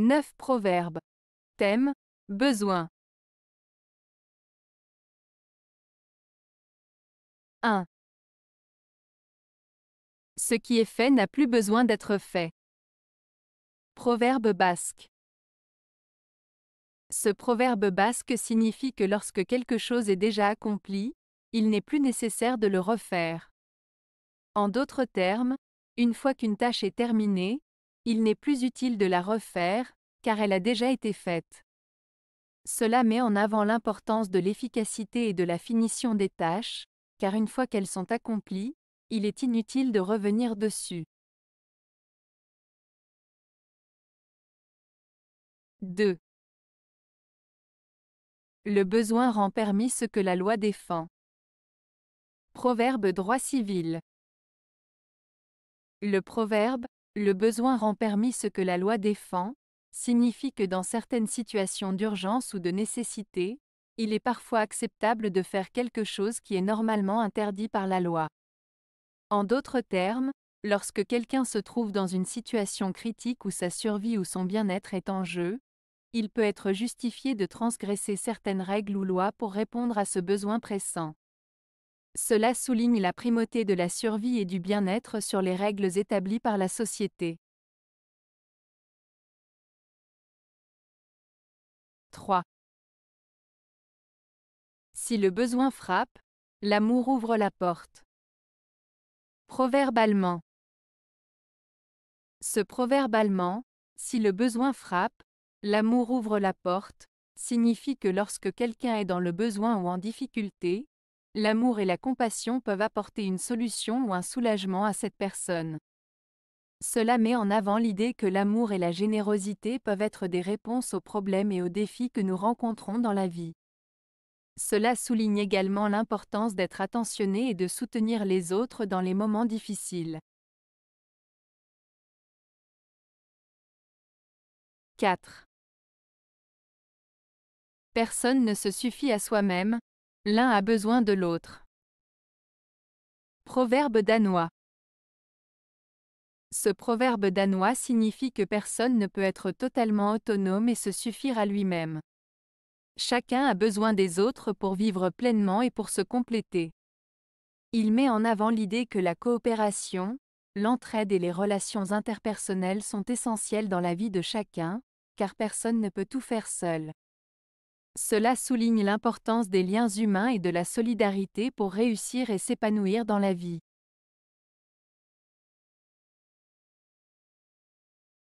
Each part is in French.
9 proverbes. Thème Besoin. 1. Ce qui est fait n'a plus besoin d'être fait. Proverbe basque. Ce proverbe basque signifie que lorsque quelque chose est déjà accompli, il n'est plus nécessaire de le refaire. En d'autres termes, une fois qu'une tâche est terminée, il n'est plus utile de la refaire, car elle a déjà été faite. Cela met en avant l'importance de l'efficacité et de la finition des tâches, car une fois qu'elles sont accomplies, il est inutile de revenir dessus. 2. Le besoin rend permis ce que la loi défend. Proverbe droit civil. Le proverbe, le besoin rend permis ce que la loi défend, signifie que dans certaines situations d'urgence ou de nécessité, il est parfois acceptable de faire quelque chose qui est normalement interdit par la loi. En d'autres termes, lorsque quelqu'un se trouve dans une situation critique où sa survie ou son bien-être est en jeu, il peut être justifié de transgresser certaines règles ou lois pour répondre à ce besoin pressant. Cela souligne la primauté de la survie et du bien-être sur les règles établies par la société. 3. Si le besoin frappe, l'amour ouvre la porte. Proverbe allemand. Ce proverbe allemand, si le besoin frappe, l'amour ouvre la porte, signifie que lorsque quelqu'un est dans le besoin ou en difficulté, L'amour et la compassion peuvent apporter une solution ou un soulagement à cette personne. Cela met en avant l'idée que l'amour et la générosité peuvent être des réponses aux problèmes et aux défis que nous rencontrons dans la vie. Cela souligne également l'importance d'être attentionné et de soutenir les autres dans les moments difficiles. 4. Personne ne se suffit à soi-même, L'un a besoin de l'autre. Proverbe danois. Ce proverbe danois signifie que personne ne peut être totalement autonome et se suffire à lui-même. Chacun a besoin des autres pour vivre pleinement et pour se compléter. Il met en avant l'idée que la coopération, l'entraide et les relations interpersonnelles sont essentielles dans la vie de chacun, car personne ne peut tout faire seul. Cela souligne l'importance des liens humains et de la solidarité pour réussir et s'épanouir dans la vie.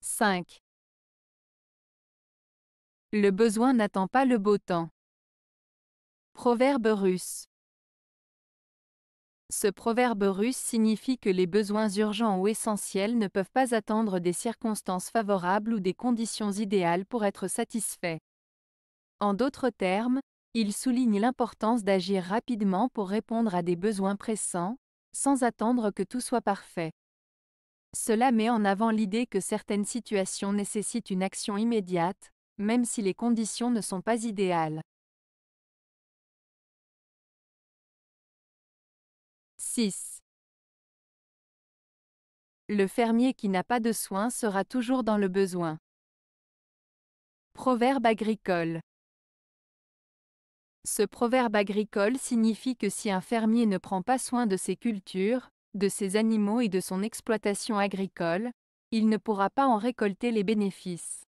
5. Le besoin n'attend pas le beau temps. Proverbe russe. Ce proverbe russe signifie que les besoins urgents ou essentiels ne peuvent pas attendre des circonstances favorables ou des conditions idéales pour être satisfaits. En d'autres termes, il souligne l'importance d'agir rapidement pour répondre à des besoins pressants, sans attendre que tout soit parfait. Cela met en avant l'idée que certaines situations nécessitent une action immédiate, même si les conditions ne sont pas idéales. 6. Le fermier qui n'a pas de soins sera toujours dans le besoin. Proverbe agricole. Ce proverbe agricole signifie que si un fermier ne prend pas soin de ses cultures, de ses animaux et de son exploitation agricole, il ne pourra pas en récolter les bénéfices.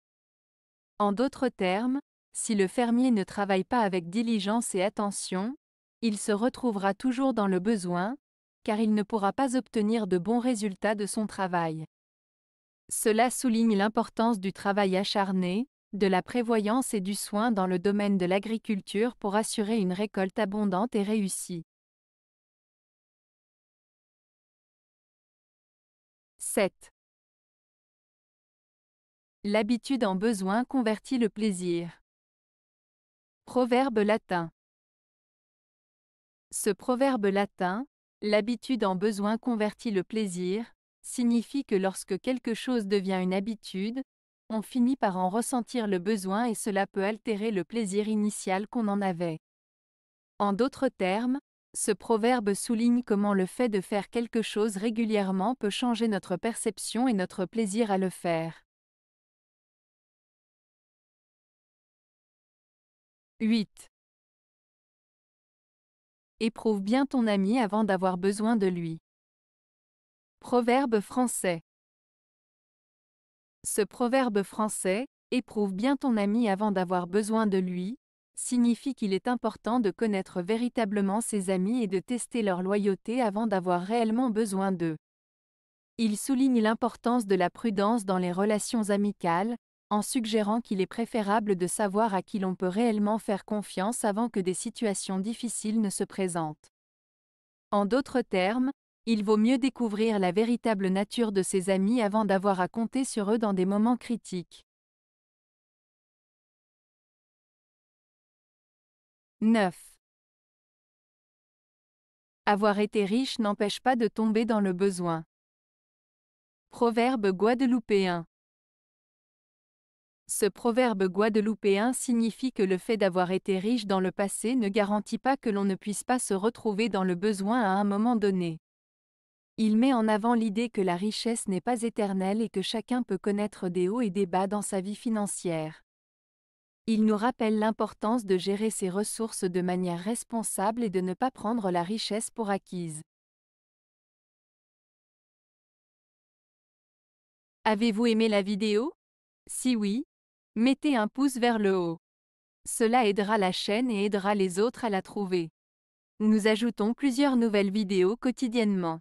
En d'autres termes, si le fermier ne travaille pas avec diligence et attention, il se retrouvera toujours dans le besoin, car il ne pourra pas obtenir de bons résultats de son travail. Cela souligne l'importance du travail acharné, de la prévoyance et du soin dans le domaine de l'agriculture pour assurer une récolte abondante et réussie. 7. L'habitude en besoin convertit le plaisir. Proverbe latin. Ce proverbe latin, l'habitude en besoin convertit le plaisir, signifie que lorsque quelque chose devient une habitude, on finit par en ressentir le besoin et cela peut altérer le plaisir initial qu'on en avait. En d'autres termes, ce proverbe souligne comment le fait de faire quelque chose régulièrement peut changer notre perception et notre plaisir à le faire. 8. Éprouve bien ton ami avant d'avoir besoin de lui. Proverbe français. Ce proverbe français, Éprouve bien ton ami avant d'avoir besoin de lui, signifie qu'il est important de connaître véritablement ses amis et de tester leur loyauté avant d'avoir réellement besoin d'eux. Il souligne l'importance de la prudence dans les relations amicales, en suggérant qu'il est préférable de savoir à qui l'on peut réellement faire confiance avant que des situations difficiles ne se présentent. En d'autres termes, il vaut mieux découvrir la véritable nature de ses amis avant d'avoir à compter sur eux dans des moments critiques. 9. Avoir été riche n'empêche pas de tomber dans le besoin. Proverbe guadeloupéen. Ce proverbe guadeloupéen signifie que le fait d'avoir été riche dans le passé ne garantit pas que l'on ne puisse pas se retrouver dans le besoin à un moment donné. Il met en avant l'idée que la richesse n'est pas éternelle et que chacun peut connaître des hauts et des bas dans sa vie financière. Il nous rappelle l'importance de gérer ses ressources de manière responsable et de ne pas prendre la richesse pour acquise. Avez-vous aimé la vidéo Si oui, mettez un pouce vers le haut. Cela aidera la chaîne et aidera les autres à la trouver. Nous ajoutons plusieurs nouvelles vidéos quotidiennement.